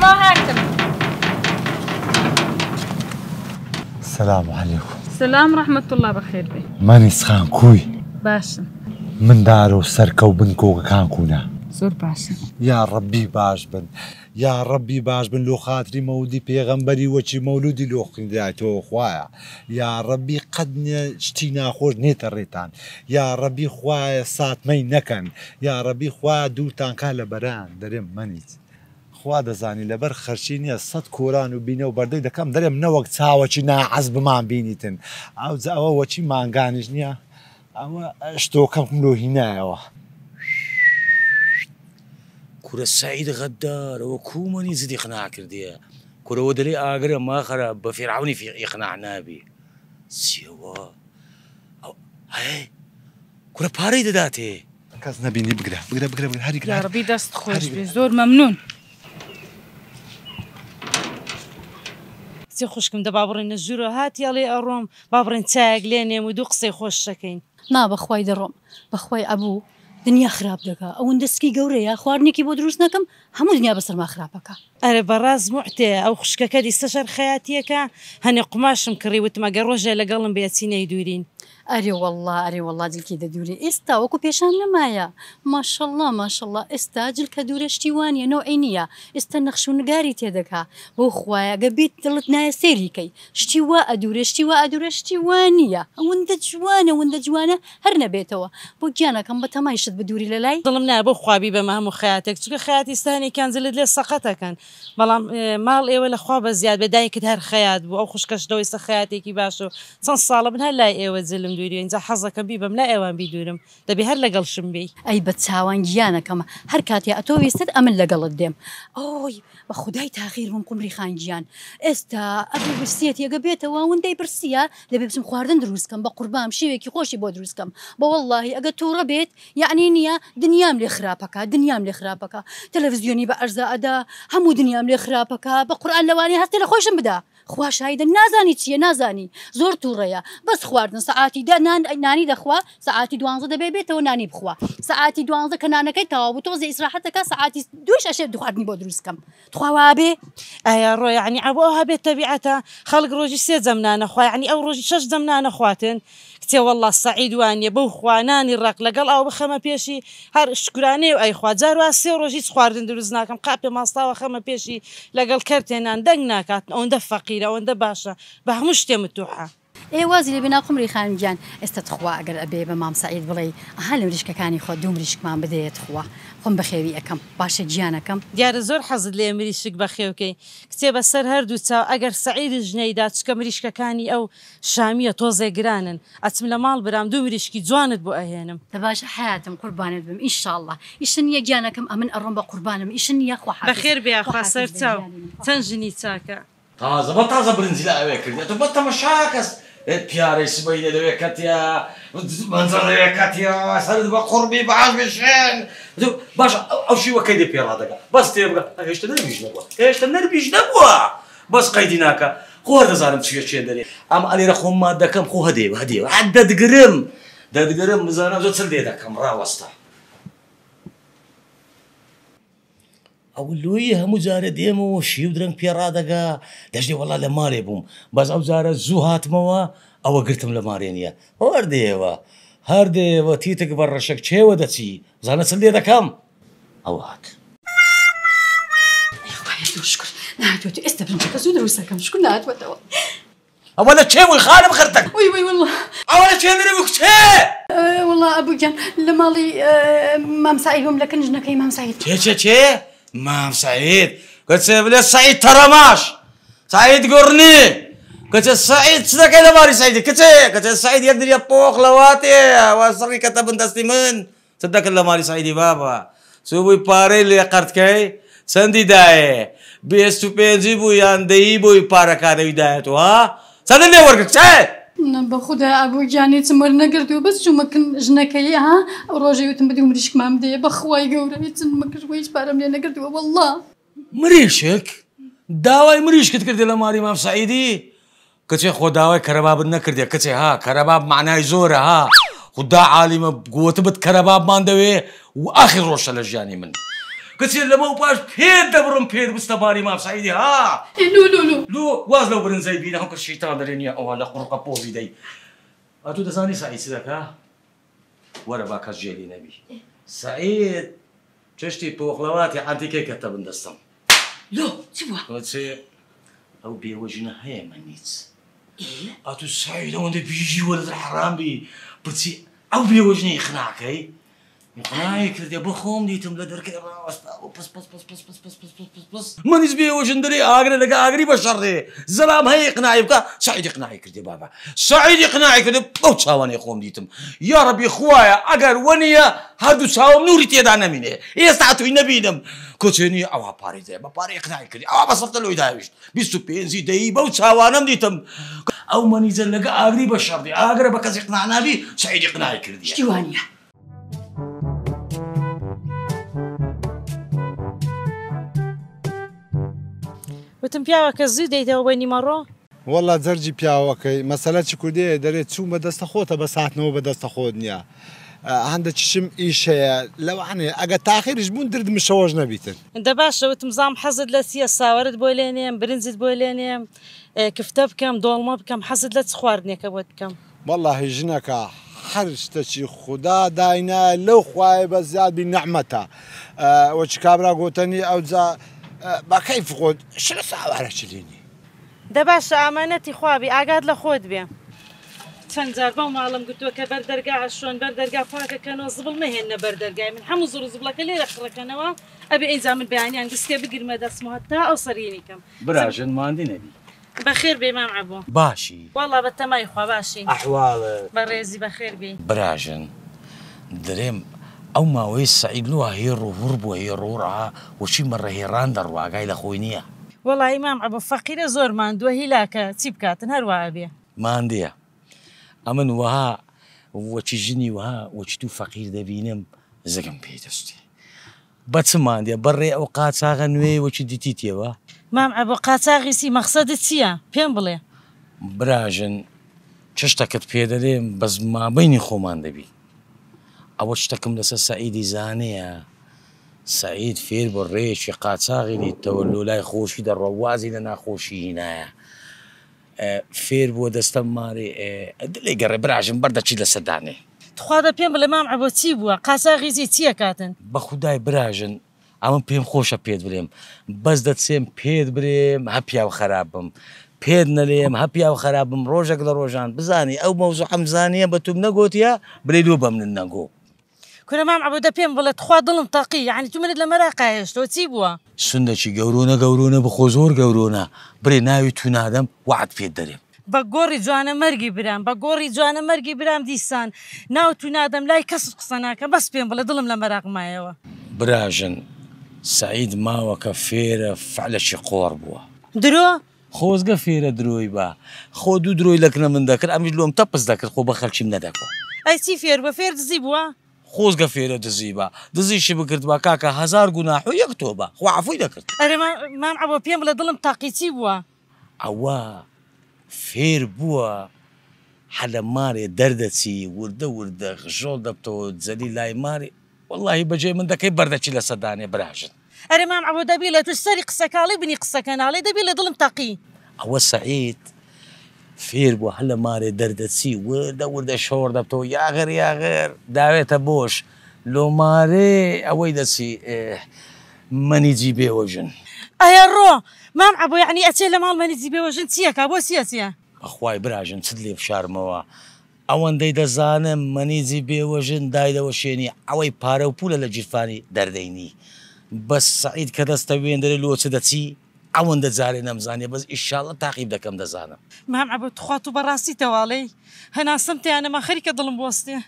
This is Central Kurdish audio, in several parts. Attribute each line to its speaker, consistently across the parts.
Speaker 1: ما
Speaker 2: السلام عليكم
Speaker 1: السلام ورحمة الله بخير بي
Speaker 2: ماني سخان كوي باشا من دارو سركو بنكو كان كونا
Speaker 3: زور باشا
Speaker 2: يا ربي باش بن يا ربي باش بن لو خاطري مودي بيغمبري وشي مولودي لو خنداتو خوايا يا ربي قد شتينا خوش نيت الريتان يا ربي خوايا سات مي نكن يا ربي خوايا دوتان كالا بران درم مانيت خوا دەزانی لەبەر خەرچی نییە سەد کۆران و بینە و بەردەی دەکەم دەرێم نەوەک چاوەکی ناعز بمان بینیتن ئەو ئەوە وەچی تو نییە ئەوە شتۆکەم لۆهینایەوە.
Speaker 4: کورە سعید غەدارەوە کومەنی زدی خنا کردیە کورەوە دەلی ئاگرە ماخرە بە فێراونی فیقنا نابی سیەوە کورە پارەی دەداتێ کەس
Speaker 2: نبینی بگرە بگرە بگرە هەری
Speaker 1: هەربی دەست خۆش زۆر مەمنون. ئاستی خوشکم دەبا بڕێنە ژورە هاتیڵێ ئەڕۆم با بڕێن چاک لێ نێم و دوو قسەی خۆش دەکەین
Speaker 3: نا بەخوای دەڕۆم بەخوای ئەبوو دنیا خراپ دەکە ئەوەن دەستکی گەورەیە خواردنێکی بۆ دروست نەکەم هەموو دنیا بەسەرما خراپەکە ئەرە بەڕاز متێ ئەو خوشکەکە
Speaker 1: دیستەشەر خەیاتیەکە هەنێ قماشم کڕی وتمەگە ڕۆژێ
Speaker 3: لەگەڵم بێچینەی دوورین ئەرێ والله ئەرێ والله جلکی دە دووری ئێستا وەکو پێشان نمایە ماشله ماشله ئێستا جلکە دوورشتی وانە نەوە عینە ئێستا نەخشونگاری تێدەکا بۆ خوایە گە بیت دڵت نایە سێریکەی شتی وا ئەدوورشتی وا ئەدوورشتی وانە ئەوەندە جوانە وەندە جوانە هەر نەبێتەوە بۆ گیانەکەم بە تەمایشت بە دووری لە لای دڵم نای بۆ خوابی بە مامو خاتێک چکە خاتیستانی کانزلت لێ سەقەتەکەن
Speaker 1: بەڵام ماڵ ئێوە لە خوا بە زیاد بە دایکت هەر خەیات بوو ئەو خوشکەش دەوەی سەخاتێکی باش و چەند ساڵە بن هەر لای ئێوە زلم دووری اینجا حەزەکە بی بم لا ئێوان بی دوورم دەبی هەر لەگەڵشم بی
Speaker 3: ئەی بە چاوان گیانەکەمە هەر کاتیا ئەتۆ ویستت ئەمن لەگەڵت دێم ئەوی بە خدای تاخیرم قمری خانجییان ئێستا ئەبی برسیەت یەگە بێتەوە وندەی برسیە لەبێ بچم خواردن دروستکەم بە قوربام شێوێکی خۆشی بۆ دروستکەم بە واللهی ئەگە تووڕە بێت یعنی نییە دنیام لێ خراپەکە دنیام لێ خراپەکە تەلەڤزیۆنی بە ئەرزە ئەدا هەموو دنیام لێ خراپەکە بە قورآان لەوانی هەستێ لە خۆشم بدا خوشایدە نازانی چییە نازانی زۆر تووڕەیە بەس خواردن سعاتی دا نان نانی دەخوا سعاتی دوانزە دەبێ بێتەوە نانی بخوا سعاتی دوانزە کە نانەکەی تەوا بوو تۆزە ئیسراحەتەکە سعاتی دوش ئەشێ دخواردنی بۆ دروستکەم تخواوابێ
Speaker 1: ئایا ڕۆیانی ئەوە هەبێت تەبیعەتە خەڵک ڕۆژی سێ زەمنانە خوایانی ئەو ڕۆژی شەش زەمنانە خواتن هەستێ وله سعیدوانە بەو خوانانی ڕق لەگەڵ ئەو بخەمە پێشی هەر شکرانێ و ئەی خوجار و سێ ڕۆژی خواردن دروست ناکەم قاپێ ماستاوە خەمە پێشی لەگەڵ کردێنان دەنگ ناکات ئەوەندە فەقیرە ئەوەندە باشە بە هەموو شتێ متوحە.
Speaker 3: اي وازی لبنا بێنا قمری جان ئێستا تخوا ئەگەر ئەبێ بە مام سعید بڵێ ئەها لە مریشکەکانی خۆ دوو مریشکمان بدەیت خوا خۆم بەخێوی ئەەکەم باشە كم
Speaker 1: دیارە زۆر حەزت لێ مریشک بەخێوکەی کتێ بەسەر هەردوو چاو اگر سعید ژنەیدا چکە مریشکەکانی او شامیە
Speaker 3: تۆزێ گرانن ئەچم لە مال برام دوم مریشکی جوانت بۆ ئەهێنم دە باشە حیاتم قوربانت بم ئینشاءله ئیشن جانا كم امن ئەڕۆم بە قوربانم ئیشن یەخوا بەخێر بیا سەر چاو چەند يعني. ژنی چاکە
Speaker 4: تازه بە تازه برنجی لە ئەوێ تو بە تەمەشاکەست. پیارێکی بەینە دەوێت کەتیا منزەوێت کەتیا سەر بە قڕبی باش بشێن باش ئەو شیوەکەی دە پێڵا دەگا بەس تێ بگە هێشتا نەربیش نەبووە هێشتا نەربیش نەبووە بەس قەیدی ناکە خۆ دەزانم چیە چێ دەرێ ئەم ئەلێرە خۆمما دەکەم خۆ هەدێ هەدێ عدەدگرم دەدگرم بزانم زۆ چر دێ دەکەم ڕاوەستە ئەو لوی هەموو جارە دێم و شی و درنگ پێڕادەگا دەژێ وڵا لە مارێ بووم بەس ئەو جارە زوو هاتمەوە ئەوە گرتم لە مارێنیە هەردێەوە هەردێەوە تیتەك بە ڕەشک چێوە دەچی زانە چند لێ دەکەم ئەو هات
Speaker 3: ئێستا بکە زوو دەویستەکەم شکل ناتوێتەوە. ئەوە لە چێوەی خانم خرتك ئەوە لە چێنری بکچێ وڵا ئەبووگیان لە ماڵی مامسایی بم لە کنجنەکەی مامسایی
Speaker 4: چێ چێ چێ؟ Maaf Said. Kece beliau Said Taramash. Said Gurni. Kece Said sudah kaya damari Said. Kece. Kece Said yang diri apok lawat ya. Wasari kata bentas timen. Sudah kaya damari Said di bapak. Subuh pare liya kart kai. Sandi dae. Bias tu bu yang dehi bu ipara kada widaya tu ha. Sandi dia warga. Cek.
Speaker 3: بە خوددا ئابوو جانێت چمەر نەگرد و بەس چوومەکن ژنەکەی ها ڕۆژەی وتم بدی مریشکمان بدەیە بەخوای گەورەی چن مەکردوە هیچ پارەم لێ نەگردووە وله
Speaker 4: مریشک داوای مریشکت کردی لە ماری مام سعیدی کچێ خۆ داوای کەرەبابت نەکردێ کچێ ها کەرەباب معنای زۆرە ها خدا عالیمە گوتە بت کەرەبابمان دەوێ و ئاخی ڕۆشە لە ژیانی من. كتير لما وباش فيد دبرم فيد مستباري ما بسعيدي ها إيه، لو لو لو لو واز لو برن زي بينا هم كشيطان درين يا هلا قرقة بوزي داي أتو دزاني سعيد سيدك ها ورا باكاش جيلي نبي إيه. سعيد تشتي بوغلواتي عندي كي كتب ندستم لو تبوا كتير او بيوجنا هيا منيت إيه؟ أتو سعيد وانت بيجي ولد الحرام بي بتي او بيوجني يخناك هي ئای کردێ بە خۆم دیتم لە دەرکە منیش بێوەژن دەری ئاگرە لەگە ئاگری بە شەڕێ زەرام هەیە قنای بکە سعیدی قنای کردێ بابا سعیدی قنای کردێ ئەو چاوانێ خۆم دیتم یاڕبی خویە ئەگەر وەنیە هەردوو چاوم نوری تێدا نەمینێ ئێستا توی نەبینم کچێنی ئەوە پارێزێ بە پارێ قنای کردی ئەوە بە سەفتە لۆی داویشت 25 دەی بەو چاوانم دیتم ئەو مەنیزە لەگە ئاگری بە شەڕی ئاگرە بە کەسی قنانابی سعیدی قنای کردی شتیوانە.
Speaker 1: وتم پیاوەکە زوو دەیتەوە بە نیمەڕۆ
Speaker 2: وەڵا جەرجی پیاوەکەی مەسەلە چ کوردێ دەرێت چوو بە دەستە خۆتە بە ساتنەوە بە دەستە خۆت نییە هەندە چشم ئیشەیە لەوانێ ئەگە تاخیرش بوون دردمشەوەش نەبیتن
Speaker 1: دە باشەوتم زام حەزت لە سیە ساوەرت بۆ لێنێم برنجت بۆ لێنێم کفتە بکەم دۆڵمە بکەم حەزت لە چ خواردنێکە بۆ بکەم
Speaker 2: بەڵی ژنەکە هەرشتەچی خوددا داینە لەو خوای بە زیادی نەحمەتە وە چ کابرا گۆتنی ئەو با کەیف خۆت
Speaker 1: شە ساوارە چلینی دە باشە ئامانەتی خوابی ئاگات لە خۆت بێ چەند جار بەو ماڵم گوتووە کە بەردەرگا ئاشۆن بەردەرگا پاکەکەنەوە زبڵ مەهێنە بەردەرگای من هەموو زڕ زبڵەکە لێرە خڕەکەنەوە ئەبێ ئینجا من بەیانیان گسکە بگرمە دەستمەوە تا ئەو سەرینیکەم
Speaker 4: براژن ماندی نەبی
Speaker 1: بەخێر بێ مام عبوو
Speaker 4: باشی
Speaker 1: وڵا بە تەمای خوا باشی ئەحواڵ بە ڕێزی بەخێر بێ
Speaker 4: براژن درێم ئەو ماوەی سعیدلووە هێڕ و هوڕ بووە هێڕۆڕها وەچی مەڕەهێران دەڕواگای لە خۆی نییە
Speaker 1: وەڵی مام ئەبە فەقیرە زۆر مادووە هیلاکە چی بکاتن هەروە بێ
Speaker 4: ماندەیە ئەمن وەها وەچی ژنی وها وەچ تو فەقیر دەبینم زەگەم پێی دەستی بەچماندێ بەڕێ ئەو قاچاغە نوێ وەچی دیتیتەوە
Speaker 1: مام ئەبە قاچاغیسی مەخسەدە چییە پێم بڵێ
Speaker 4: براژن چشتەکەت پێدەدێ بەزمابینی خۆمان دەبی ئەوە شتەکەم لەسەر سعیدی زانەیە سعید فێر بۆ ڕێشی قاچاغیری تەوەلو لای خۆشی دەڕەوازی لە ناخۆشی هینایە فێر بۆ دەستە ماری لێ گەڕێ براژم بەردەچی لە سەدانێ
Speaker 1: توخوادە پێم بڵێ مام ئەوەچی بووە قاساغیزی چییە کاتن
Speaker 4: بە خودای براژن ئەمە پێم خۆشە پێت برێم بەس دەچێم پێت برێم هەپیا و خراپم پێت نەلێم هەپیا و خراپم ڕۆژێک لە ڕۆژان بزانی ئەو مەوزوع ئەمزانە بە توم نەگوتیە برێ دوو بەم نەگۆ
Speaker 1: کورە مام عبدە پێم بڵێت خوا دڵم تاقی یعنی تو منت لە مەراقایشتۆ چی بووە
Speaker 4: سندێکی گەورۆنە گەورۆنە بخۆ زۆر گەورۆنە برێ ناوی تو نادەم وعد پێ دەرێم
Speaker 1: بە گۆڕی جوانە مەرگی برام بە گۆڕی جوانە مەرگی برام دیسان ناو تو نادەم لای کەس قسە ناکە بەس پێم بڵێ دڵم لە مەراقمایەوە
Speaker 4: براژن سعید ماوەکە فێرە فعلەشی قۆڕ بووە درۆ خۆزگە فێرە درۆی بە خۆ دوو درۆی لەکنە من دەکرد ئەمیش لۆم تەپس دەکرد خۆ بە خەلچیم نەدەکەەوە
Speaker 1: ئەیسی فێر بە فێر دزی بووە
Speaker 4: خوز فێرە دزی بە دزیشی بکرد بە کاکە هزار گوناح و یەک تۆ بە خوعافوی دەکرد
Speaker 1: ئەرمان ئەوە پێم لە دڵم تاقیچی بووە
Speaker 4: ئەوە فێر بووە حەلە مارێ دەردەچی وردە وردە خشۆڵ دەبتەوە جەلی لای ماری واللهی بەجێ من دەکەی بەردەچی لە سەدانێ براژن
Speaker 1: ئەرمان ئەوە دەبی لە تو سەری قسەکاڵی بنی قسەکەناڵی دەبی لە دڵم تاقی
Speaker 4: ئەوە سعید فێر بوو هەل لە مارێ دەردەچی وردە وردە شۆر دەبتەوە یاغر یاغر داوێتە بۆش لۆمارێ ئەوەی دەچی منیجی بێوەژن
Speaker 1: ئەیا ڕۆ مام ئەبۆ عنی ئەچێ لە ماڵ منیجی بێوەژن چیەکە بۆ سیەچە
Speaker 4: ئەخوای براژن چت لێ بشارمەوە. ئەوەندەی دەزانم منیزی بێوەژن دایدەوە شوێنی ئەوەی پارە و پولە لە جیرفانی دەردەینی بە سعید کە دەستە وێندرە لۆچ دەچی ئەوەندە جارێ نەمزانێ بەس ئیشاڵە تاقیب دەکەم دەزانم
Speaker 1: مام ئەبەت خوات و بەڕاستی تەواڵەی هەناسم تیانە مەخەری کە دڵم بستێ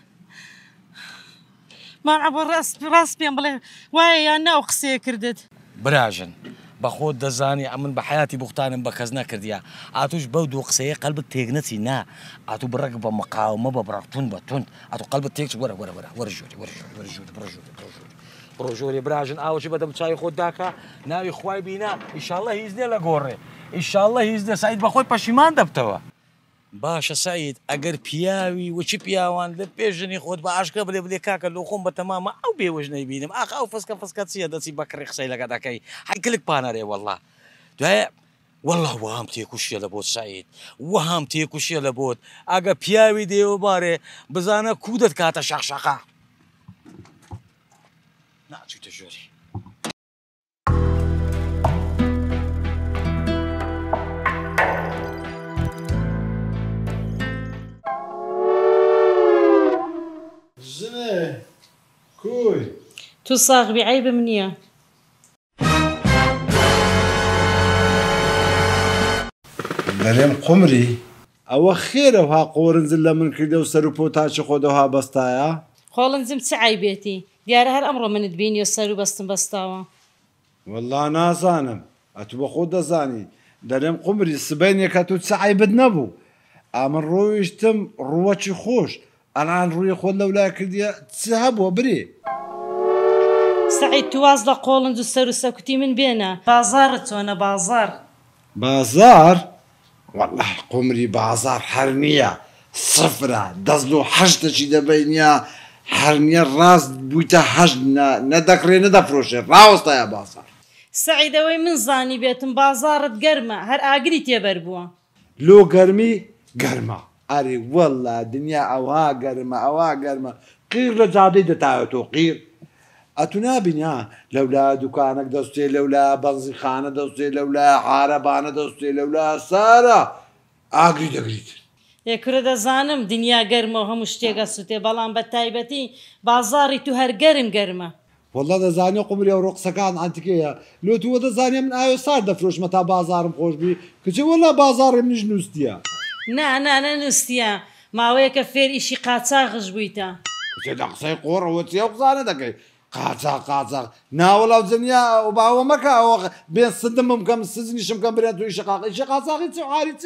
Speaker 1: مام ئەبە ڕاست ڕاست پێم بڵێ وایە یان ناو قسەیە کردت
Speaker 4: براژن بەخۆ دەزانی ئەمن بە حیاتی بختانم بە کەس نەکردیا ئاتوش بەو دوو قسەیە قەلبت تێگنەتی نا ئاتو بڕێک بە مقاومە بە بڕاقتون بە تند ئاتو قەلبت تێک وەرە وەرە وەرە وەرە ژۆری وەرە ژۆری وەرە ژۆری ڕۆژۆری براژن ئاوەشی بەدەم چای خۆت داکە ناوی خوای بینە ئیشاالله هیچنێ لە گۆڕێ ئیشاالله هیچ دە سعید بەخۆی پەشیمان دەبتەوە باشە سعید ئەگەر پیاوی وچی پیاوان لە پێژنی خۆت بە عشکە بلێ بلێ کاکە لۆخۆم بە تەمامە ئەو بێوەژ نەیبینم ئاخ ئەو فسکە فسکە چیە دەچی بەکڕی قسەی لەگە دەکەی هەکلک پانەرێ وله دوایە والله وهام تێکوشیە لە بۆت سعید وهام تێکوشیە لە بۆت ئەگە پیاوی دێوەبارێ بزانە کودت کاتە شەخشەقا not to treasury.
Speaker 1: زنه تو تصاغ بعيب منيا
Speaker 2: دەڵێم قمری او خێرەوە قۆرنزل لە من کردە و بوتاش و بسطايا خۆدەها بەستایە
Speaker 1: خۆڵنجم بيتي دیارە هەر ئەمڕۆ منت بینی و سەر و بەستم بەستاوە
Speaker 2: والله نازانم ئە تو بە خۆ دەزانی دەرێم قمری سبینێکە تو سعیبت نەبوو ئامن ڕۆیشتم ڕوەکی خۆش ئەلان ڕووی خۆت لە ولا کردیە چ هەبووە برێ.
Speaker 1: سعید تواز لە قۆڵند و سەر و سەکوتی من بێنە بازارە چۆنە بازار
Speaker 2: بازار والله قمری بازار هەر نییە سفرە دەست و حەشتەی دەبینە هەرنیە ڕاست بوویتە هەشت نەدەکڕێ نەدەفرۆشێ ڕاوەستایە بازار
Speaker 1: سعیدەوەی من زانی بێتم بازارت گەرمە هەر ئاگری تێبەر بووە
Speaker 2: لۆ گەرمی گەرمە ئەری وەڵا دنیا ئەوها گەرمە ئەوە گەرمە قیر لە جادەی دەتاوێتەوە قیر ئەتونا بینیا لەولا دوکانك دەستێ لەولا بەنزی خانە دەستێ لەولا عارەبانە دەستێ لەولا سارە ئاگری دەگریت
Speaker 1: کوورە دەزانم دنیا گەرمە و هەموو شتێکە سوتێ بەڵام بە تایبەتی بازاری تو هەر گەرم گەرمە
Speaker 2: والله دەزانانی قمری ئەو ڕۆقسەکان ئەتیکەیە لۆتووە دەزانێ من ئاو سار دەفرۆشمە تا بازارم خۆشببی کچە وەلا بازاری منش نووسە
Speaker 1: نانانە نووسە ماوەیەکە فێر ئیشی قاچاغش بوویتە. قسەی
Speaker 2: قۆڕەوە چیا قزانە دەکەی قاچا قاچا ناوەڵاو زنیا و باوە مەکەەوە بێن سدم بکەم سزنیشم کەم برێن توی شقاقی شقاچاقی چ عاری چ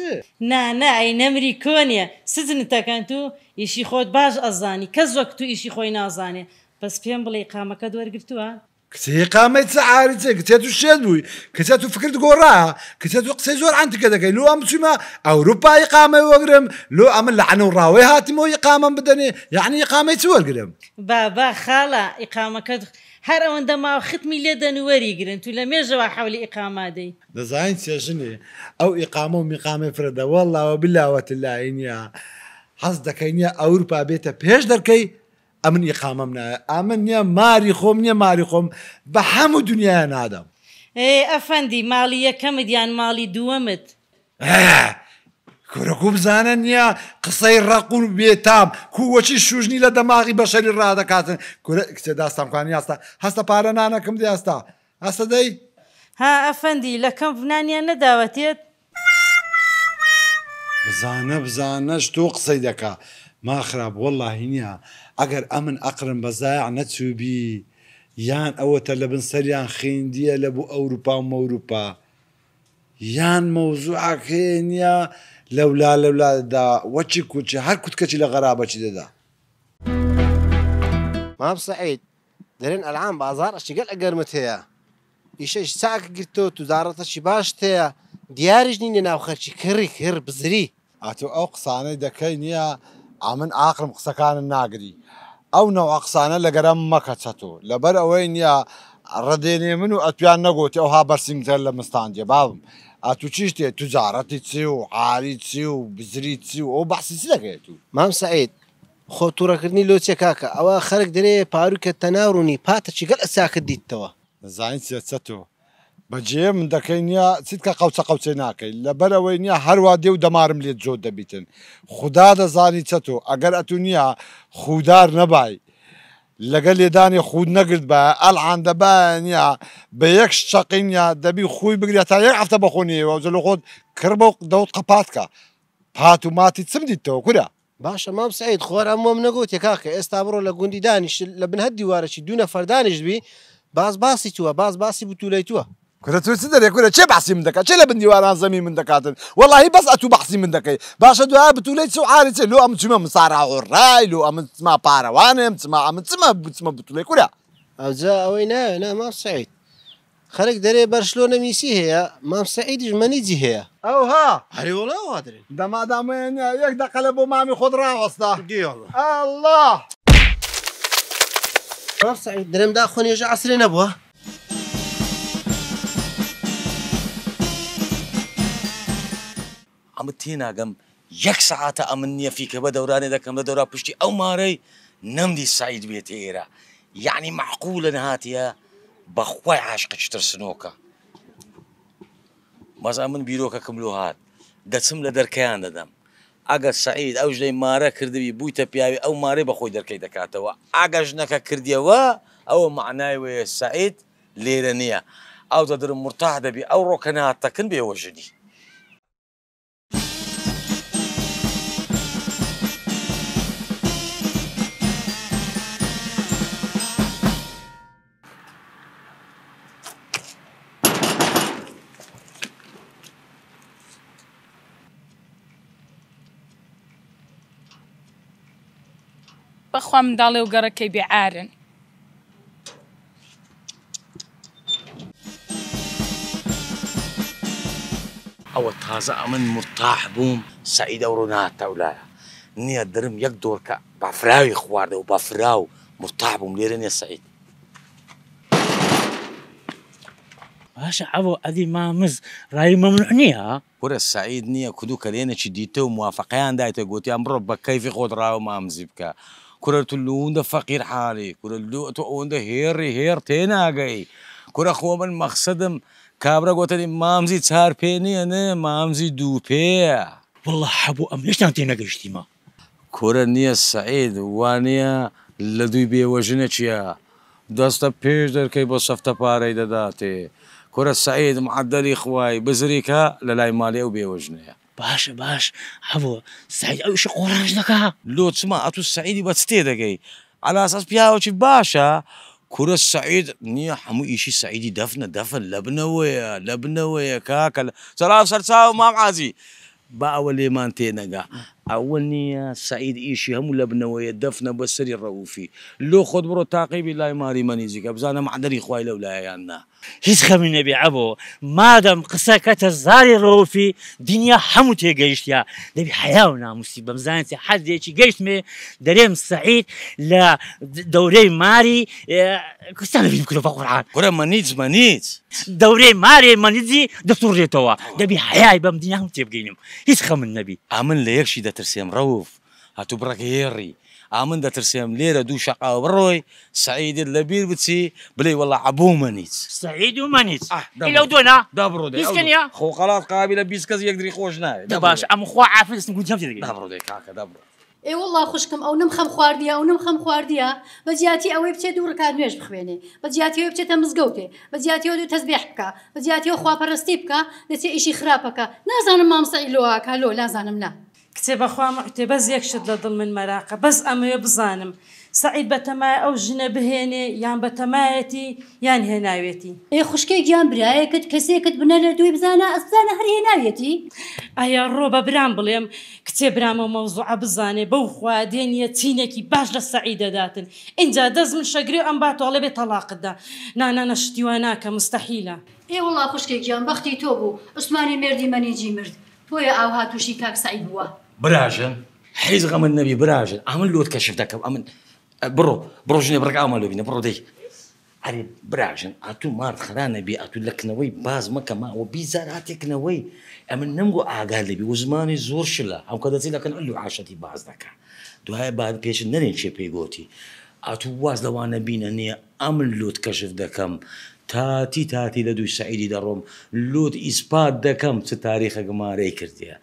Speaker 1: نا نای نەمری کۆنیە سزنتەکەن تو یشی خۆت باش ئەزانی کەس وەک تو ئیشی خۆی نازانێ بەس پێم بڵێ قامەکە دووەرگتووە
Speaker 2: کچەیە قامەی سەعاریچێ کچێت و شێت بووی کچە و فکرت گۆڕا کچێت و قسەی زۆر ئەتکە دەکەی لو ئەم چمە ئەوروپای قامەی وەگرم لۆ ئەمە لە عەن و ڕاوی هاتیمەوە قامم بدەنێ یعنی قامەی چ وەرگرم
Speaker 1: بابا خاڵە ئیقامەکەت هەر ئەوەندە ماوە ختمی لێ دەنوەری گرن تو لە مێژەوە حولی ئیقامادەی
Speaker 2: دەزانین چێژنێ ئەو ئیقامە و میقامی فرەدەوە لاوە بلاوەت لاینە حەز دەکەینە ئەوروپا بێتە پێش دەکەی ئەمن یقامەم نایە ئامن نییە ماری خۆم نییە ماری خۆم بە هەموو دنیاە نادەم
Speaker 1: ئەفەندی ماڵی یەکەمدیان ماڵی دووەمت
Speaker 2: کوورەکو بزانە نییە قسەی ڕقون بێتام کووەچی شوژنی لە دەماغی بەشەری ڕدەکاتن کچە داستامکانی
Speaker 1: یاستا هەستە پارە نانەکەم دیاستا هەستە دەی ها ئەفەندی لەکەم بنانیان نەداوەتێت
Speaker 2: بزانە بزانەش تۆ قسەی دەکا ما خراپ وەڵی نییە. اگر امن ئەمن ئەقرم نتو بی یان او لە بن خین خێندیە لە بوو ئەوروپا و مەوروپا یان موضوع خین مەوزوعەکەێ لولا لەولا لەولاددا وەچی کوچی هەر کوتکەچی لە غەرابەچی دەدا مام سعید دەرێن الان بازار اگر ئەشتگەل ئەگەرمت هەیە گرتو تو دارتا چی باش تەیە دیاریش نینە خرچی کری کر بزری اتو او قصانه دەکەی نییە ئامن ئاقلم قسەکانن ناگری ئەو نەوە قسانە لە گەرم مەکەچەتۆ لەبەر ئەوەی نییە ڕدێنێ من و ئەتوان نەگوتی ئەوها بەرسنگتر لە مستانجێ باوم ئاتو چی شتێ توجارەتی چی و عاری چی و بزری چی و ئەو بەسی دەکەێت و مام سعید خۆ تووڕەکردنی لۆچێ کاکە ئەوە خەرک دەرێ پاروکە تەناڕوونی پاتە چی گەل ئەساکە دیتەوە زانین چێ چەتەوە بەجێ من دەکەین نیە چیتکە قەوچە قەوچێ ناکەین لەبەرەوەی نییە هەروە دێ و دەمارم لێت جۆ دەبیتن خدا دەزانی چەتۆ ئەگەر ئەتو نییە خوددار نەبای لەگە لێدانی خود نەگرت بە ئەلعان دەبانە بە یەک شقینیا دەبی خۆی بگرێت تا یەک هەفتە بخۆنیەوە زلو خۆت کرد بە دەوت قەپاتکە پات و ماتی چم دیتەوە کورە باشە مام سعید خۆر ئەمۆم نەگوت تێکاکە ئێستا بڕۆ لە گوندی دانیش لە بنهە دیوارەی دوو نەفەردانیش بی باز باسی تووە باز باسی بتولەی تووە كنت تسدر يا كره شي بحسي من دكا شي لبندي وانا زمي من دكا والله بس اتو بحسي من دكا باش ادو ابت وليت سو حالتي لو ام تما مصارع عراي لو ام تما وانا ام تما ام تما بتما بتولي كره اجا وين انا ما سعيد خرج دري برشلونه ميسي هي ما سعيد جمانيجي هي او ها هري والله وادري دا ما دام ياك دا قلبو مامي خضرا وسطا الله ما سعيد درم دا خوني جا عصرين نبوه
Speaker 4: ئەمە تێناگەم یەک سعاتە ئەمن نیەفیکە بە دوران دەکەم بە دەورا پشتی ئەو مارەی نەمدی سعید بێت ئێرە یعنی يعني معقولە نهاتیە بەخوای عاشق چتر سنۆکە مەزە من بیرۆکەکەم لۆ هاات دەچم لە دەرکەیان دەدەم ئەگەر سعید ئەو ژلەی مارە کردوی بوویتە پیاوی ئەو مارەی بەخۆی دەرکەی دەکاتەوە ئاگە ژنەکە کردیەوە ئەوە معنای وەیە سعید لێرە نییە ئەو دەدرم مرتاح دەبی ئەو ڕۆکەنهاتەکن بێوە ژنی
Speaker 1: بەخوا منداڵێ وقركي بعارن
Speaker 4: او تازه امن مرتاح بوم سعيد و ناتەولایە نییە درم یەک كا بافراوی يخوارده و بافرا و مرتاح بووم لێرە نیە سعید باشە ئەوە ئەدی مامز ڕای مەمنوع نییە ورە سعید نییە کودوکە لێنەی دیتە و موواافقیان دایتە گوتیان بڕۆ بە کەیفی خۆدراوە مامزی بکە كرة تلون فقير حالي كرة لو تؤون هيري هير تينا جاي كرة خوما مقصدم كابرا قوت مامزي تار بيني أنا مامزي دو بي والله حبو أم ليش نعطينا اجتماع كرة نيا سعيد وانيا لدوي بي وجنتشيا دوستا بيش در كي بصفتا باري داتي كرة سعيد معدل خواي بزريكا للاي مالي وبي وجنيه باش باش حبو سعيد او شي قورانش دكا لو تسمع اتو السعيدي باتستي دكاي على اساس بياو تشي باشا كرة السعيد ني حمو إيشي سعيدي دفن دفن لبنة ويا لبنة ويا كاكل صراحة صار ما معازي بقى ولي ما انتينا اولني سعيد ايشي هم ولا بنوية دفنا بسري الروفي لو خد برو تعقيبي لا ماري منيزيك آه، بزانا معدري خواي لولا يانا هیچ خەمی نەبێ ئەبەوە مادەم قسە کەتە زاری ڕۆفی دنیا هەموو تێگەیشتیا دەبی حیا و ناموسی بەمزانێتی حەزێکی گەیشتمێ دەرێم سعید لە دەورەی ماری کوستانەبی بکرۆفە قڕان گورە مانيز مەنیچ دەورەی مارێ مەنیجی دەسوڕێتەوە دەبی حیای بام دنیا هەم تێبگەینم هیچ خم نەبی ئامن لە یەکشی دەترسێم ڕەوف هاتوو بڕەکە هێڕی ئامن دەترسێم لێرە دوو شقا بڕۆی سعیدت لە بیر بچی بڵێ وەڵا عبوو منیت سعید و منیت لەو دۆنا دابڕۆ خۆقڵات قابی لە بیست کەس یەکدری خۆش نایە باش ئەم خوا عافستم دابڕۆ کاکە دابڕۆ
Speaker 3: ئێوەله خوشکم ئەو نم خەم خواردە ئەو نم خەم خواردە بە زیاتی ئەوەی بچێت دوو ڕکات نوێش بخوێنێ بە زیاتی بچێتە مزگەوتێ بە زیاتی دوو تەزبێح بکە بە زیاتی خواپەرستی بکە دەچێت ئیشی خراپەکە نازانم مامسە ئیلوواکە لۆ نازانم نە. کتێبەخوا محتێ بەس یەکشت لە
Speaker 1: دڵ من مەراقە بەس ئەمەوێ بزانم سعید بەتەمای ئەو ژنە بهێنێ یان بەتەمایەتی یان هێناوێتی ئێ خوشکێک
Speaker 3: یان برایەکەت کەسێکت بنە لە دوی بزانە ئەستانە
Speaker 1: هەر هێناوێتی ئایا ڕۆ بە برام بڵێم کتێبرامە مەوزوع بزانێ بەو خوادێنیە چینێکی باش لە سعید دەداتن اینجا دەست من شەگری ئەم باتۆڵە بێت
Speaker 3: تەلاقتدا نانانە شتیوان ناکە مستەحیلە ئێ وڵا خوشکێکیان بەختی تۆ بوو عوسمانی مردی مەنیجی مرد تۆیە ئاو هاتووشی کاک سعید بووە.
Speaker 4: براجن حيز غم النبي براجن عمل له كشف داك امن برو برو جني برك عملو بينا برو دي علي براجن اتو مار خرانا بي اتو لك نوي باز ما كما وبيزاراتك نوي امن نمغو اغالي بي وزماني زور شلا او كذا زي لكن قلو عاشتي باز داك دو هاي بعد بيش نرين شي بيغوتي اتو واز لوانا بينا ني امن لوت كشف داكم تاتي تاتي لە دوی سعیدی لود اسباد ئیسپات دەکەم چ تاریخە گمارەی کردیە.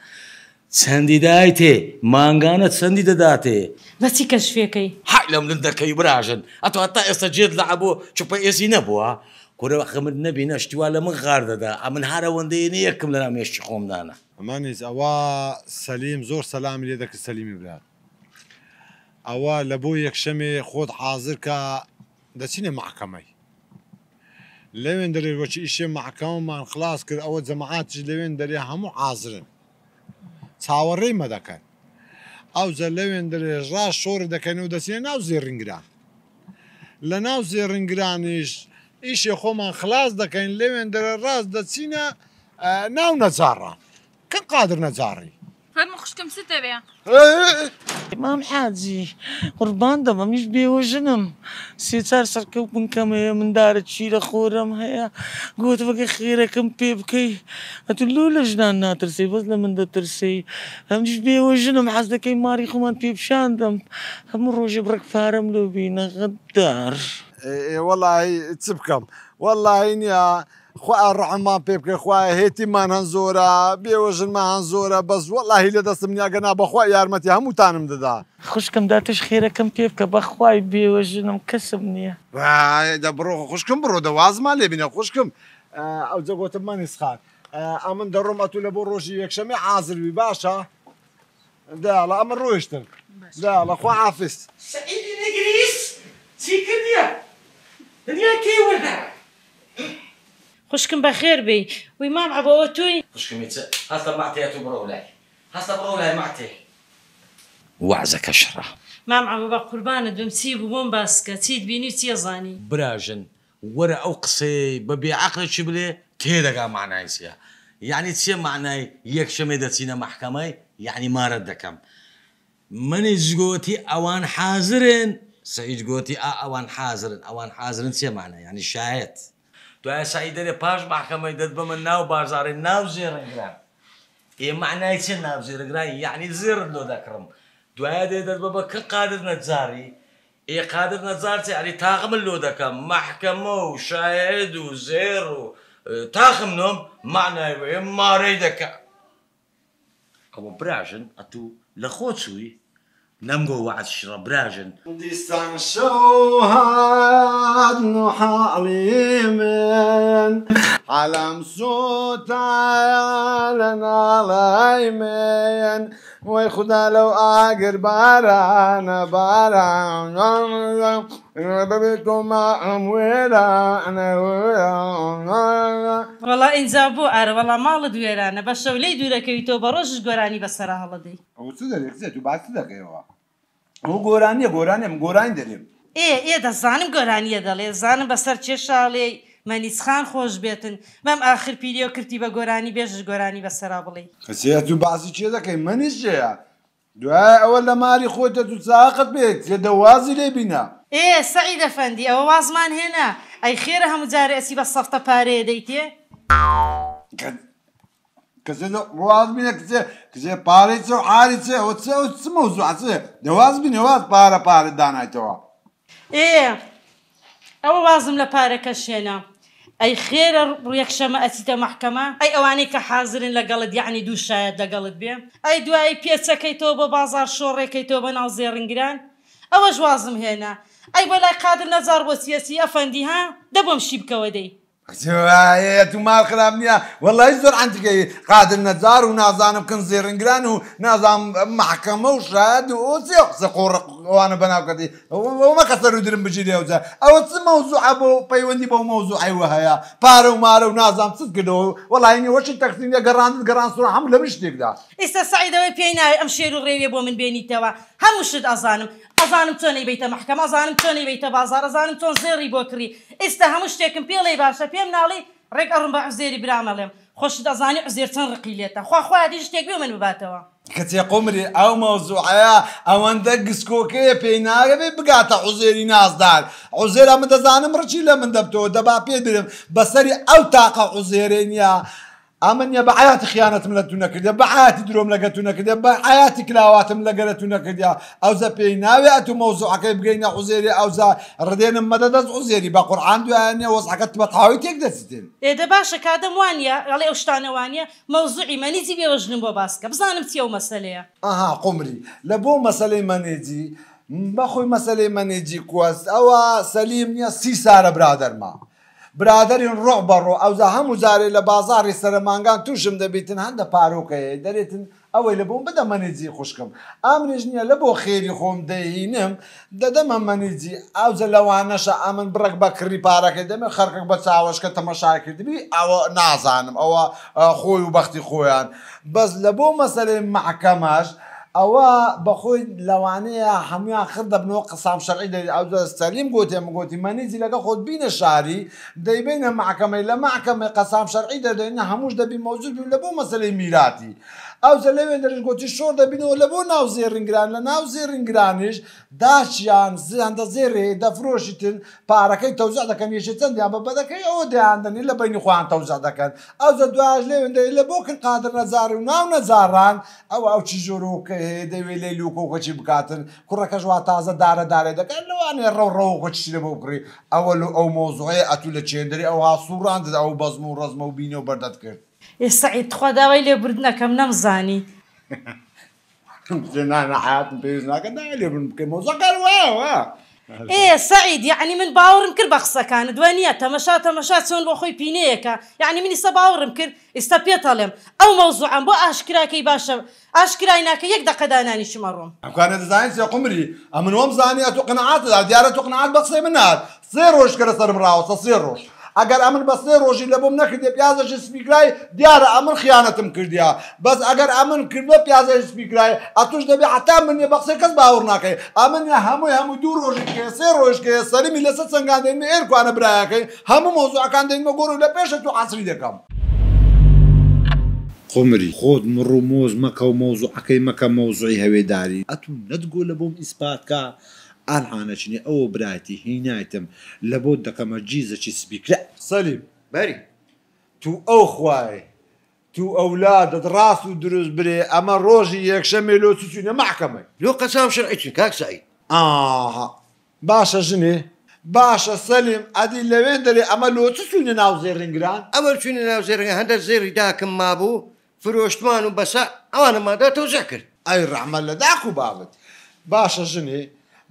Speaker 4: چەندی دای تێ ماگانە چەندی دەداتێ بەچی کە شوێەکەی حق لەم لن دەکەی براژن ئەتو تا ئێستا جێت لە عبۆ چوپە ئێزی نەبووە کورە خەمت نبینە شتیوا لە من غار دەدا ئە من هارەوەندەیە یەکم لە
Speaker 2: نامێشتی خۆمدانە ئەمانیز ئەوە سەلیم زۆر سەلامی لێ دەکرد سەلیمی برات ئەوە لە بۆ یەکشەمێ خۆت حاضر کە دەچینە محکەمەی لەوێن دەرێ وەچی ئیشێ محکەممان خلاص کرد ئەوە جەماعاتش لەوێن دەرێ هەموو حاضرن چاوەڕێی مە دەکەن ئەو جە لەوێن درێژڕا شۆڕ دەکەن و دەچێت ناو زێڕنگران لە ناو زێڕنگرانیش ئیشی خۆمان خلاص دەکەین لەوێن دەرە ڕاست دەچینە ناو نەجارڕان کە قادر نەجارڕی
Speaker 1: هەر خوشکم س دەبێ
Speaker 4: مام حاجي قربان دم مش بيوجنم سيتار سركو بن كم من دار تشيرا خورم هيا قوت بك خيرا كم بيبكي اتلو لجنان ناترسي بس لمن دا ترسي مش بيوجنم حاس لكي ماري خمان
Speaker 2: بيبشان دم هم روجي برك فارم لو بينا غدار اي والله تسبكم والله اني خوا ڕحمان پێ بکە خوای هێتی من هەنزۆرە بێوەژن ما هەنزۆرە بەس وەڵی لە دەستم نیاگەنا بەخوا یارمەتی هەمووتانم دەدا خوشکم داتش خێرەکەم پێ بکە بەخوای بێوەژنم کەسم نییە دەبڕۆ خوشکم بڕۆ دەوازمان لێ بینە خوشکم ئەو جەگۆتم منی سخات ئەمن دەڕۆم ئەتو لە بۆ ڕۆژی عازل حازروی باشا دا لا ئەمە روشتن
Speaker 1: دا لا خو لەخوا حافست چی کردە دنيا كي وەدا خوشكم بخير بي وإمام عبوتوي
Speaker 4: خوشكم يتس هسه معتياتو برولاي هسه برولاي معتي وعزة كشرة
Speaker 1: مام عبو قربانة سيب وبوم باسكا تيد بيني زاني
Speaker 4: براجن ورا أو قصي ببي عقل شبلي تيدا معناي سيا يعني تسي معناي يكشمي دتينا محكمة يعني ما ردكم من زغوتي أوان حاضرين سيد قوتي أوان حاضرين أوان حاضرين سي معناي يعني شاهد دوای سعیدەرێ پاش باخەمەی دەت بە من ناو بازارێ ناو زێڕگران ئێمانای چ ناو زێرەگرانی یعنی زێر لۆ دەکڕم دوایە دێ دەت بە بە کە قادر نەجاری ئێ قادر نەجار چ علی تاغمل لۆ دەکەم مححکەمە و شاید و زێر و تاخم نۆم معنای وێ
Speaker 2: مارەی دەکە
Speaker 4: ئەوە براژن ئەتوو لە خۆ چووی نمغو وعد شرب راجن
Speaker 2: ديستان شوهاد من عالم سوتە لە ناڵای من. وی خدا لەو ئاگر بارانە باران بەبێتۆما ئەمێرا
Speaker 1: وەڵا ئینجا بۆ ئەر وەڵا ماڵە دوێرانە بە شەو لی دوورەکەوی تۆ بە ڕۆژش گۆرانی بەسەرا هەڵەدەی
Speaker 2: ئەو باس دەکەیەوە ئەو گۆرانیە گۆرانیم گۆرانی دەرێم
Speaker 1: ئێ ئێ دەزانم گۆرانیە دەڵێ زانم بەسەر چێشاڵێ مەلیسخان خۆش بێتن مەم آخر پیریۆ کردی بە گۆرانی بێژش گۆرانی بە سەرا بڵێ
Speaker 2: خسێت و باسی چێ دەکەی منیش جەیە دوای ئەوە لە ماری خۆتە تو چاقت بێت لە دەوازی لێ بینا
Speaker 1: ئێ سعی دەفەندی ئەوە وازمان هێنا ئەی خێرە هەموو جارە ئەسی بە سەفتە پارەیە دەیتێ
Speaker 2: کەسێ ڕاز بینە کچێ کچێ پارەی چە و عاری چێ ئەوە چە و چمە و زوعچێ دەواز بینەواز پارە پارە دانایتەوە
Speaker 1: ئێ ئەوە وازم لە پارەکە شێنە. ئەی خێرە ڕویەکشەمە ئەچیتە محکەمە ئەی ئەوانەی کە حازرن لەگەڵت یعنی دوو شاید دەگەڵت بێ ئەی دوایی پێچەکەی تۆ بە بازار شۆڕێکەکەی تۆ بە ناو زێڕنگران ئەوە ژوازم هێنا ئەی بەلای قادر نەزار بۆ سیەسی ئەفەندی ها دەبم شی بکەوە دەی
Speaker 2: تو مال خراپ نییە وەڵی زۆر ئەنتگەی قادر نەجار و نازانم کن زێرنگران و نازان محکەمە و شاد و ئۆچێ قسە قۆڕوانە بەناوکەتی ئەومە کەسەر و درم بژیرێوجە ئەوە چ مەوزوع بۆ پەیوەندی بۆ مەوزوع ئەیوە هەیە پارە و مارە و نازان چ کردەوە وەڵینی وەشی تەخسینە گەڕان گەڕان سوڕ هەم لەم شتێکدا
Speaker 1: ئێستا سعیدەوەی پێی ناوی ئەم شێر و ڕێوێ بۆ من بێنیتەوە هەموو شت ئازانم ئەزانم چۆنەی بیتە محکەمە زانم چۆنەی بیتە بازار ئەزانم چۆن زێری بۆ کری ئێستا هەموو شتێکم پێڵی باشە پێ پێم ناڵی ڕێک ئەڕم بە عزێری برامەڵێم خۆش دەزانانی عزێر چەند ڕقی لێتە خوا خوا دیش تێک بێ من بباتەوە
Speaker 2: کەچێ قمری ئەو مەوزوعەیە ئەوەندە گسکۆکەیە پێی ناگەبێ بگاتە عوزێری نازدار عوزێرا من دەزانم ڕچی لە من دەبتەوە دەبا پێ درم بەسەری ئەو تاقە عوزێرێنیا ئەمن یە بە عیاتی خیانەتم لە تو نەکردە بە عاتی درۆم لەگە تو نەکردە بە عیاتی کلاواتم لەگەرە تو نەکردیا ئەوزە پێی ناوێت تو مەوزوعەکەی بگەینە عوزێری ئەوزا ڕدێنم مەدە دەست عوزێری بە قورآان دوایانە وەزعەکەت بە تاوی تێک دەستێن
Speaker 1: ئێدە باشە کادەم وانە ئەڵێ ئەو شتانەوانە مەوزوعی مەنیزی بێوەژنم بۆ باسکە بزانم چی ئەو مەسلەیە
Speaker 2: ئەها قمری لە بۆ مەسلەی مەنێجی بەخۆی مەسلەی مەنێجی کوست ئەوە سەلیم نیە سی سارە برادەرما. برادرین ڕۆ بەڕۆ ئەوزا هەموو جارێ لە بازاری سەرمانگان توشم دەبێتن هەندە پارۆکەیە دەرێتن ئەوەی لە بۆم بدە مەنیجی خوشکم ئامرێژ نییە لە بۆ خێری خۆم دەهینم دەدەمە مەنیجی ئاوزە لەوانەشە ئامن بڕک بە کڕی پارەکە دەمە خەرکک بە چاوەشکە تەمەشاکردبی ئەوە نازانم ئەوە خۆی و بەختی خۆیان بەس لە بۆ مەسەرێ معکەماش ئەوە بەخۆی لەوانەیە هەمویان خر دەبنەوە قسام شەقی دەیت ئەو سەلیم گوتێ مگوتی مەنیزی لەگە خۆت بینە شاری دەیبینە معکەمەی لە معکەمە قەسام شەرقی دەدەێنە هەمووش دەبی مەوجود بوو لە بۆ مەسلەی میراتی ئەو زە لەوێن دەرشگۆتی شۆر دەبینەوە لە بۆ ناو زێرنگران لە ناو زێرنگرانش داچیان زیاندە زێرێ دەفرۆشتن پارەکەی تەوزا دەکەن یشە چەندیان بە بەدەکەی ئەوە دەیاندنی لە بینی خۆیان تەوزا دەکەن ئەو زە دواش لێوێن لە بۆ کن قادر نەزار و ناو نەزاران ئەو ئەو چی ژۆرۆکە هەیە دەوێت لێ لوکۆکەچی بکاتن کوڕەکەش وا تازە دارە دارێ دەکەن لەوانێ ڕەو ڕەوەچی لە بۆ بکڕی ئەوە ئەو مۆزۆی ئەتو لە چێندری ئەوها سوڕاندت ئەو بەزم و ڕزمە و بینەوە بەردەت کرد.
Speaker 1: ئێستاعید خوا داوای لێبرد نەکەم نەمزانی
Speaker 2: حاتم پێویست ناکە لێبرم بکەین مۆزەکەر
Speaker 1: وەوە. ئێ سعید یعنی من باوەڕم کرد بە قسەکان دوای نییە تەمەشا تەمەشا چۆن بۆ خۆی پینەیەەکە یعنی منیسە باوەڕم کرد ئێستا پێتەڵێم ئەو مەوزوعم بۆ ئاشکراکەی باشە ئاشکرای ناکە یەک دەقەدانانی شمەڕۆم
Speaker 2: ئەمکانە دەزانین سێ قمری ئەمن وەم زانانی ئە تو قەنەعاتدا دیارە تو قەنەعات بە قسەی منات سێ ڕۆژ کرە سەرم ڕاوە سێ ڕۆژ ئەگەر ئەمن بەستێ ڕۆژی لە بۆم نەکردێ پیازەشی سپیگرای دیارە ئەمن خیانەتم کردیا بەس ئەگەر ئەمن کردە پیازەی سپیگرای ئەتوش دەبێ حتا منێ بەخسێ کەس باور ناکەی ئەمنە هەمووی هەموو دوو ڕۆژی کێسێ ڕۆژکەیە سەرمی لەسەر چەنگاندێنمە ئێرکوانە برایەکەی هەموو مۆزوعەکان دەینمە گۆڕی لە پێشە تو عسری دەکەم. قمری خۆت مڕ و مۆز مەکە و مۆزوعەکەی مەکە مۆزوعی هەوێداری ئەتون نەتگۆ لە بۆم ئیسپاتکە ئان حانەچنی ئەوە براتی هینایتم لە بۆ دەکەمە جیزەکی سبیکرە سەلیم بەری تو ئەو خوای تو ئەولادت ڕاست و دروست برێ ئەمە ڕۆژی یەکشەمێ لۆ چچوونە ماکەمە لۆ قەساو شەرعی کاکسایی ئاها باشە ژنێ باشە سەلیم ئەدی لەوێن دەێ ئەمە لۆ چ چوونە ناو زێڕنگران ئەمە چوونە ناو زێرنگە هەندە زێری داکەم مابوو فرۆشتمان و بەسە ئەوانە مادا تۆزە کرد ئەی ڕحمە لە داخ و بابت باشە ژنێ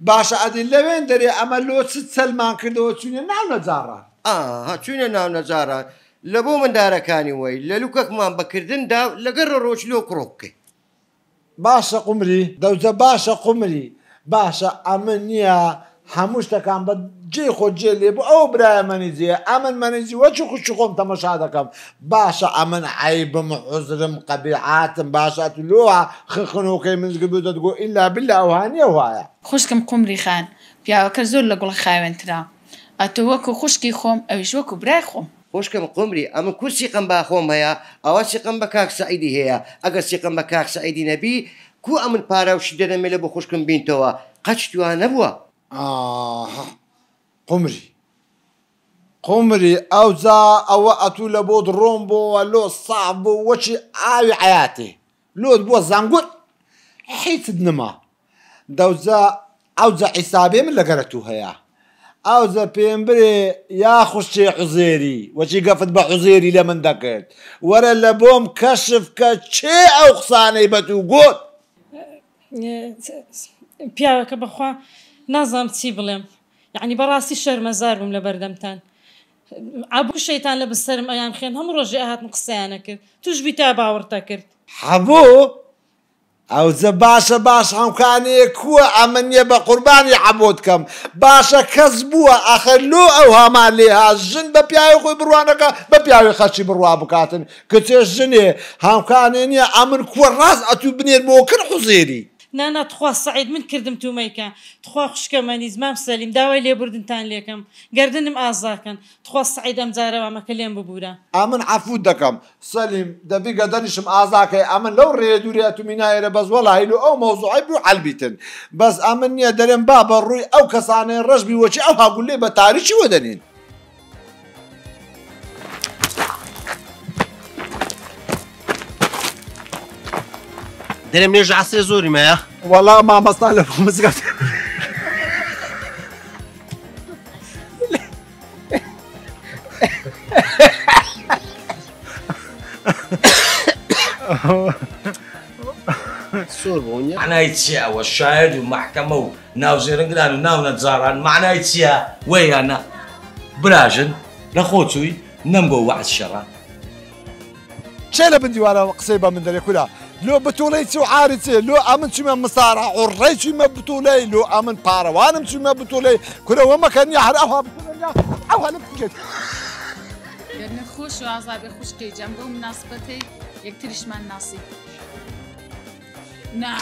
Speaker 2: باشە ئەدی لەوێن دەرێ ئەمە لۆچ چەلمان کردەوە چونە ناو نەجاران چونە ناو نەجاران لە بۆ مندارەکانی وی لە لوکەکمان بەکردندا لەگەڕ ڕۆژ لۆ کڕۆکە باشە قمری دەوجە باشە قمری باشە ئەمە نییە هەموو شتەکان بە جێ خۆ جێ لێ بوو ئەو برایە منیجیە ئەمن منیجی وەچی خوش خۆم تەمەشا دەکەم باشە ئەمن عیبم عزرم قەبیعاتم باشات لوە خخنەکەی منزگە بوو دەتگو ئللا بلا ئەوهانە
Speaker 1: وایە
Speaker 3: خوشکم قمری خان پیاوەکە زۆر لە گوڵی خاوێنترا ئەتۆ وەکو خوشکی خۆم ئەویش وەکو
Speaker 1: برای خۆم خوشکم قمری ئەمە کورسیقم باخۆم هەیە ئەوە سیقم بە
Speaker 4: کاک سعیدی هەیە ئەگەر سیقم بە کاک سعیدی نەبی کو ئەمن پارە و شدەنەمێ لە بۆ خوشکم
Speaker 2: بینتەوە قەچ توان نەبووە قمری قمری ئەوجا ئەوە ئەتوو لە بۆ ڕۆم بۆەوە لۆ سااب بۆ وەچی ئاوی عیاتێ لۆت بۆ زانگوت حیچت نما دەوجە ئەوجە عیسابێ من لەگەرە تو هەیە ئەوزە پێم برێ یا خوشتێ حوزێری وەچی گەفت بە حوزێری لە من دەکرد وەرە لە بۆم کەشف کە چێ ئەو قسانەی بەت و گوت
Speaker 1: پیاکە بەخوا نازام چی بڵێم یعنی بەڕاستی شەرمەزار بووم لە بەردەمتان ئابوو شەیتان لە بسرم ئەیان خوێن هەموو ڕۆژێ هاتم قسەیانە کرد توشبی تا باوەڕتە کرد
Speaker 2: حەبوو ئەوزە باشە باش ئەمکانەیە کووە ئەمەنیە بە قوربانی عبۆت کەم باشە کەس بووە ئەخەلو ئەو هەمان لێها ژن بە پیاوی خۆی بڕوانەکە بە پیاوی خەچی بڕوا بکاتن کە تێ ژنێ هەمکانێ نییە ئەمن کووە ڕاست ئەتو بنێر بۆ کرد حوزێری
Speaker 1: نانا تخوا سعید من کردم تومەیکە تخوا خوشکەمەنی زمام سەلیم داوای لێبوردنتان لێکم گردنم ئازاکەن تخوا سعید ئەم جارەوامەکە لێم ببوورە
Speaker 2: ئامن عفوت دەکەم سەلیم دەبی گەدەنیشم ئازاکەی ئەمن لەو ڕێدووریا تو مینایرە بەس وەڵاین و ئەو مەوزوعی بوو عەلبیتن بەس ئەمن نییە دەرێن با بە ڕووی ئەو کەسانەی ڕژبی وەچی ئەو هاگولێ بە تاریکی وەدەنین. بعدين نرجع على السيزوري ما يا والله ما عم بطالب مزقت
Speaker 4: سوربونيا يتسيا والشاهد والمحكمة وناوزي رنقلان وناو نتزاران معنا يتسيا ويانا براجن رخوتوي نمبو واحد الشران
Speaker 2: شايلة بنتي وانا قصيبة من ذلك كلها لو بتولي شو عارضه لو امن شو ما مصارع عري شو ما بتولي لو امن باروانم شو ما بتولي كل وما كان يحر اوها
Speaker 3: بطولي اوها لبكت يعني خوش وعذاب خوش قيجام بو مناسبتي يكترش من ناسي نعم